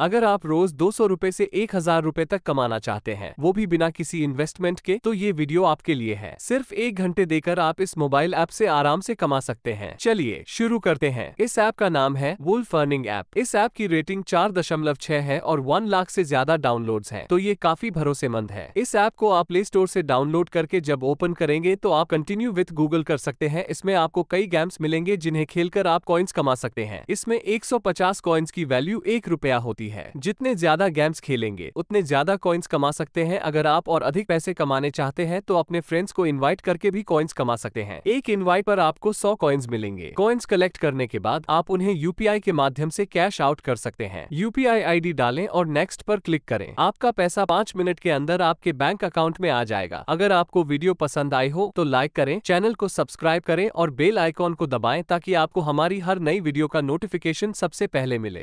अगर आप रोज दो सौ रूपए से एक हजार रूपए तक कमाना चाहते हैं वो भी बिना किसी इन्वेस्टमेंट के तो ये वीडियो आपके लिए है सिर्फ एक घंटे देकर आप इस मोबाइल ऐप से आराम से कमा सकते हैं चलिए शुरू करते हैं इस ऐप का नाम है वुल्फ अर्निंग ऐप इस ऐप की रेटिंग चार दशमलव छह है और वन लाख से ज्यादा डाउनलोड है तो ये काफी भरोसेमंद है इस ऐप को आप प्ले स्टोर से डाउनलोड करके जब ओपन करेंगे तो आप कंटिन्यू विथ गूगल कर सकते हैं इसमें आपको कई गेम्स मिलेंगे जिन्हें खेलकर आप कॉइन्स कमा सकते हैं इसमें एक सौ पचास कॉइन्स की वैल्यू एक रुपया होती होती है जितने ज्यादा गेम्स खेलेंगे उतने ज्यादा कॉइन्स कमा सकते हैं अगर आप और अधिक पैसे कमाने चाहते हैं तो अपने फ्रेंड्स को इन्वाइट करके भी कॉइन्स कमा सकते हैं एक इन्वाइट पर आपको सौ कॉइन्स मिलेंगे कॉइन्स कलेक्ट करने के बाद आप उन्हें यूपीआई के माध्यम से कैश आउट कर सकते हैं यूपीआई आईडी डालें और नेक्स्ट पर क्लिक करें आपका पैसा पाँच मिनट के अंदर आपके बैंक अकाउंट में आ जाएगा अगर आपको वीडियो पसंद आई हो तो लाइक करें चैनल को सब्सक्राइब करें और बेल आइकॉन को दबाएं ताकि आपको हमारी हर नई वीडियो का नोटिफिकेशन सबसे पहले मिले